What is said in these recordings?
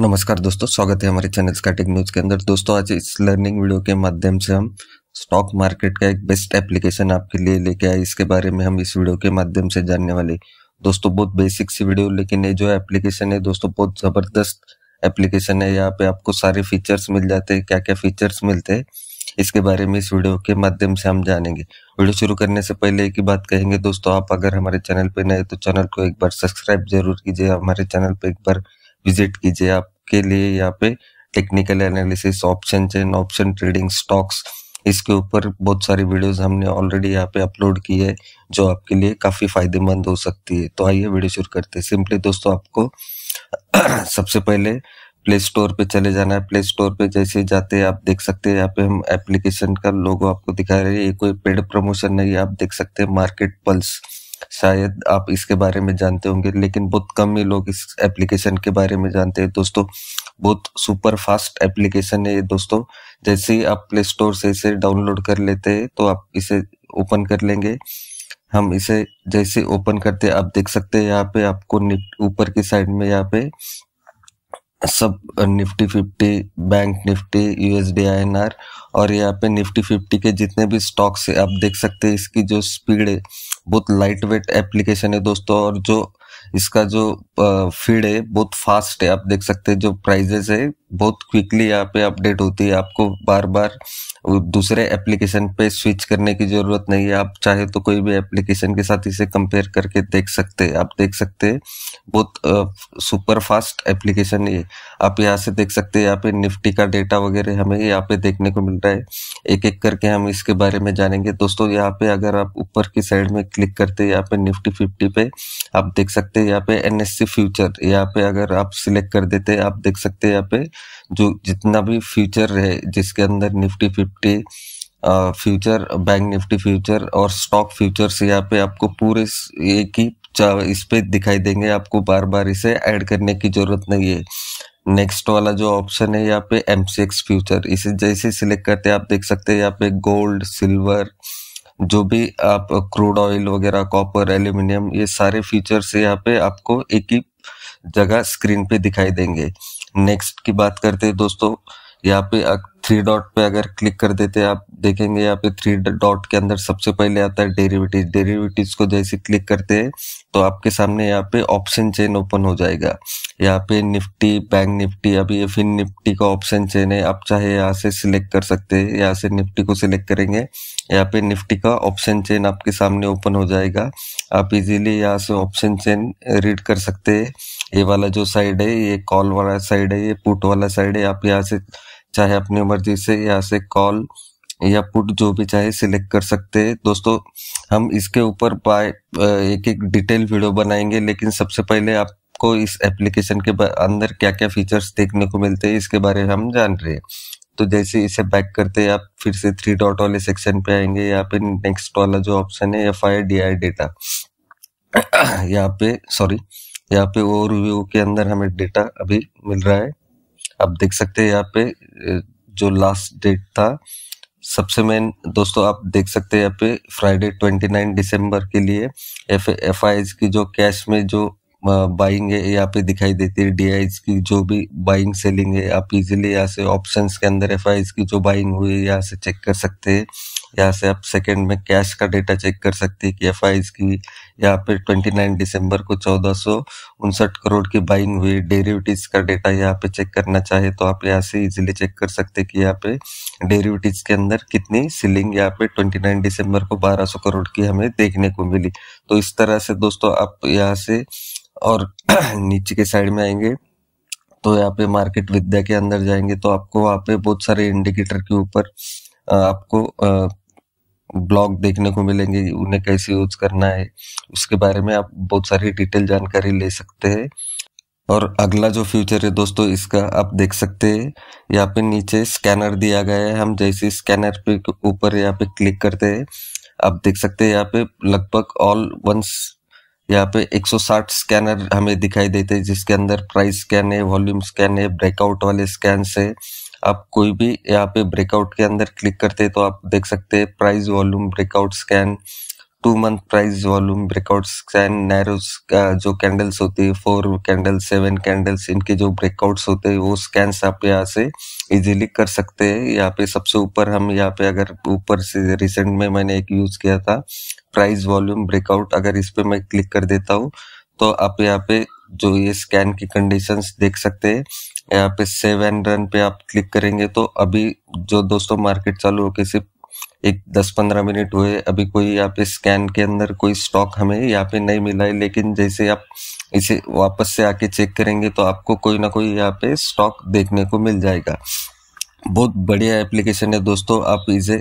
नमस्कार दोस्तों स्वागत है हमारे चैनल स्कैटिक न्यूज़ के अंदर दोस्तों आज इस लर्निंग वीडियो के माध्यम से हम स्टॉक मार्केट का एक बेस्ट एप्लीकेशन आपके लिए लेके आए इसके बारे में हम इस वीडियो के माध्यम से जानने वाले दोस्तों बहुत बेसिक सी वीडियो लेकिन ये जो एप्लीकेशन है दोस्तों बहुत ज़बरदस्त एप्लीकेशन है यहाँ पे आपको सारे फीचर्स मिल जाते हैं क्या क्या फीचर्स मिलते हैं इसके बारे में इस वीडियो के माध्यम से हम जानेंगे वीडियो शुरू करने से पहले एक ही बात कहेंगे दोस्तों आप अगर हमारे चैनल पर नए तो चैनल को एक बार सब्सक्राइब जरूर कीजिए हमारे चैनल पर एक बार विजिट कीजिए आपके लिए यहाँ पे technical analysis option chain option trading stocks इसके ऊपर बहुत सारी वीडियोस हमने ऑलरेडी यहाँ पे अपलोड की है जो आपके लिए काफी फायदेमंद हो सकती है तो आइए वीडियो शुरू करते हैं सिंपली दोस्तों आपको सबसे पहले प्ले स्टोर पे चले जाना है प्ले स्टोर पे जैसे जाते हैं आप देख सकते हैं यहाँ पे हम एप्लीकेशन का लोगो आपको दिखा रहे हैं ये कोई पेड प्रमोशन नहीं आप देख सकते हैं मार्केट पल्स शायद आप इसके बारे में जानते होंगे लेकिन बहुत कम ही लोग इस एप्लीकेशन के बारे में जानते हैं दोस्तों बहुत सुपर फास्ट एप्लीकेशन है ये दोस्तों जैसे ही आप प्ले स्टोर से इसे डाउनलोड कर लेते हैं तो आप इसे ओपन कर लेंगे हम इसे जैसे ओपन करते आप देख सकते हैं यहाँ पे आपको ऊपर की साइड में यहाँ पे सब Nifty fifty bank Nifty USD INR और यहाँ पे निफ्टी फिफ्टी के जितने भी स्टॉक्स है आप देख सकते हैं इसकी जो स्पीड है बहुत लाइट वेट एप्लीकेशन है दोस्तों और जो इसका जो फीड है बहुत फास्ट है आप देख सकते हैं जो प्राइजेस है बहुत क्विकली यहाँ पे अपडेट होती है आपको बार बार दूसरे एप्लीकेशन पे स्विच करने की ज़रूरत नहीं है आप चाहे तो कोई भी एप्लीकेशन के साथ इसे कंपेयर करके देख सकते हैं आप देख सकते हैं बहुत सुपर फास्ट एप्लीकेशन है आप यहाँ से देख सकते हैं यहाँ पे निफ्टी का डेटा वगैरह हमें यहाँ पे देखने को मिल रहा है एक एक करके हम इसके बारे में जानेंगे दोस्तों यहाँ पे अगर आप ऊपर की साइड में क्लिक करते हैं यहाँ पे निफ्टी फिफ्टी पे आप देख सकते हैं यहाँ पे एन फ्यूचर यहाँ पे अगर आप सिलेक्ट कर देते आप देख सकते हैं यहाँ पे जो जितना भी फ्यूचर है जिसके अंदर Nifty fifty future bank Nifty future और स्टॉक फ्यूचर्स यहाँ पे आपको पूरे एक ही इस पर दिखाई देंगे आपको बार बार इसे ऐड करने की जरूरत नहीं है नेक्स्ट वाला जो ऑप्शन है यहाँ पे एम फ्यूचर इसे जैसे सिलेक्ट करते हैं आप देख सकते हैं यहाँ पे गोल्ड सिल्वर जो भी आप क्रूड ऑयल वगैरह कॉपर एल्यूमिनियम ये सारे फीचर्स यहाँ पे आपको एक ही जगह स्क्रीन पे दिखाई देंगे नेक्स्ट की बात करते हैं दोस्तों यहाँ पे थ्री डॉट पे अगर क्लिक कर देते हैं आप देखेंगे यहाँ पे थ्री डॉट के अंदर सबसे पहले आता है डेरिवेटिव डेरिवेटिव को जैसे क्लिक करते हैं तो आपके सामने यहाँ पे ऑप्शन चेन ओपन हो जाएगा यहाँ पे निफ्टी बैंक निफ्टी अभी फिन निफ्टी का ऑप्शन चेन है आप चाहे यहाँ से सिलेक्ट कर सकते हैं यहाँ से निफ्टी को सिलेक्ट करेंगे यहाँ पे निफ्टी का ऑप्शन चेन आपके सामने ओपन हो जाएगा आप इजीली यहाँ से ऑप्शन चेन रीड कर सकते हैं ये वाला जो साइड है ये कॉल वाला साइड है ये पुट वाला साइड है आप यहाँ से चाहे अपनी मर्जी से यहाँ से कॉल या पुट जो भी चाहे सिलेक्ट कर सकते हैं दोस्तों हम इसके ऊपर बाय एक एक डिटेल वीडियो बनाएंगे लेकिन सबसे पहले आपको इस एप्लीकेशन के अंदर क्या क्या फीचर्स देखने को मिलते हैं इसके बारे में हम जान रहे हैं तो जैसे इसे बैक करते हैं आप फिर से थ्री डॉट वाले सेक्शन पे आएंगे यहाँ पे नेक्स्ट वाला जो ऑप्शन है F I D I data यहाँ पे सॉरी यहाँ पे ओवरव्यू के अंदर हमें डेटा अभी मिल रहा है आप देख सकते हैं यहाँ पे जो लास्ट डेट था सबसे मेन दोस्तों आप देख सकते हैं यहाँ पे फ्राइडे 29 दिसंबर के लिए एफ एफ की जो कैश में जो बाइंग है यहाँ पे दिखाई देती है डी की जो भी बाइंग सेलिंग है आप इजीली यहाँ से ऑप्शंस के अंदर एफ की जो बाइंग हुई है यहाँ से चेक कर सकते हैं यहाँ से आप सेकंड में कैश का डेटा चेक कर सकते हैं कि एफ की यहाँ पे 29 दिसंबर को चौदह करोड़ की बाइंग हुई डेरिवेटिव्स का डेटा यहाँ पे चेक करना चाहे तो आप यहाँ से इजीली चेक कर सकते हैं कि यहाँ पे डेरिवेटिव्स के अंदर कितनी सीलिंग यहाँ पे 29 दिसंबर को 1200 करोड़ की हमें देखने को मिली तो इस तरह से दोस्तों आप यहाँ से और नीचे के साइड में आएंगे तो यहाँ पे मार्केट विद्या के अंदर जाएंगे तो आपको वहाँ पे बहुत सारे इंडिकेटर के ऊपर आपको ब्लॉग देखने को मिलेंगे उन्हें कैसे यूज करना है उसके बारे में आप बहुत सारी डिटेल जानकारी ले सकते हैं और अगला जो फ्यूचर है दोस्तों इसका आप देख सकते हैं यहाँ पे नीचे स्कैनर दिया गया है हम जैसे स्कैनर पे ऊपर यहाँ पे क्लिक करते हैं आप देख सकते हैं यहाँ पे लगभग ऑल वंस यहाँ पे 160 स्कैनर हमें दिखाई देते हैं जिसके अंदर प्राइस स्कैन है वॉल्यूम स्कैन है ब्रेकआउट वाले स्कैन है आप कोई भी यहाँ पे ब्रेकआउट के अंदर क्लिक करते हैं तो आप देख सकते हैं price volume breakout scan two month price volume breakout scan narrow जो कैंडल्स होती है फोर कैंडल सेवन कैंडल्स इनके जो ब्रेकआउट्स होते हैं वो स्कैन आप यहाँ से इजीली कर सकते हैं यहाँ पे सबसे ऊपर हम यहाँ पे अगर ऊपर से रिसेंट में मैंने एक यूज किया था प्राइस वॉल्यूम ब्रेकआउट अगर इस पे मैं क्लिक कर देता हूँ तो आप यहाँ पे जो ये स्कैन की कंडीशंस देख सकते हैं यहाँ पे सेव एंड रन पे आप क्लिक करेंगे तो अभी जो दोस्तों मार्केट चालू होके सिर्फ एक दस पंद्रह मिनट हुए अभी कोई यहाँ पे स्कैन के अंदर कोई स्टॉक हमें यहाँ पे नहीं मिला है लेकिन जैसे आप इसे वापस से आके चेक करेंगे तो आपको कोई ना कोई यहाँ पे स्टॉक देखने को मिल जाएगा बहुत बढ़िया एप्लीकेशन है दोस्तों आप इसे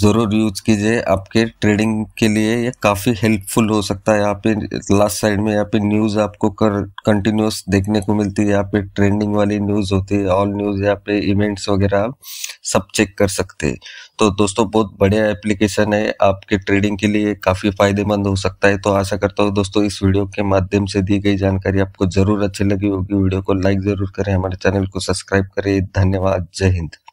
ज़रूर यूज कीजिए आपके ट्रेडिंग के लिए ये काफ़ी हेल्पफुल हो सकता है यहाँ पे लास्ट साइड में यहाँ पे न्यूज़ आपको कर कंटिन्यूस देखने को मिलती है यहाँ पे ट्रेंडिंग वाली न्यूज़ होती है ऑल न्यूज़ यहाँ पे इवेंट्स वगैरह आप सब चेक कर सकते हैं तो दोस्तों बहुत बढ़िया एप्लीकेशन है आपके ट्रेडिंग के लिए काफ़ी फायदेमंद हो सकता है तो आशा करता हूँ दोस्तों इस वीडियो के माध्यम से दी गई जानकारी आपको ज़रूर अच्छी लगी होगी वीडियो को लाइक ज़रूर करें हमारे चैनल को सब्सक्राइब करें धन्यवाद जय हिंद